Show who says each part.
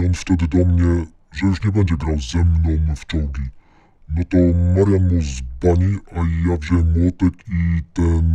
Speaker 1: I on wtedy do mnie, że już nie będzie grał ze mną w czołgi. No to Marian mu zbani, a ja wziąłem młotek i ten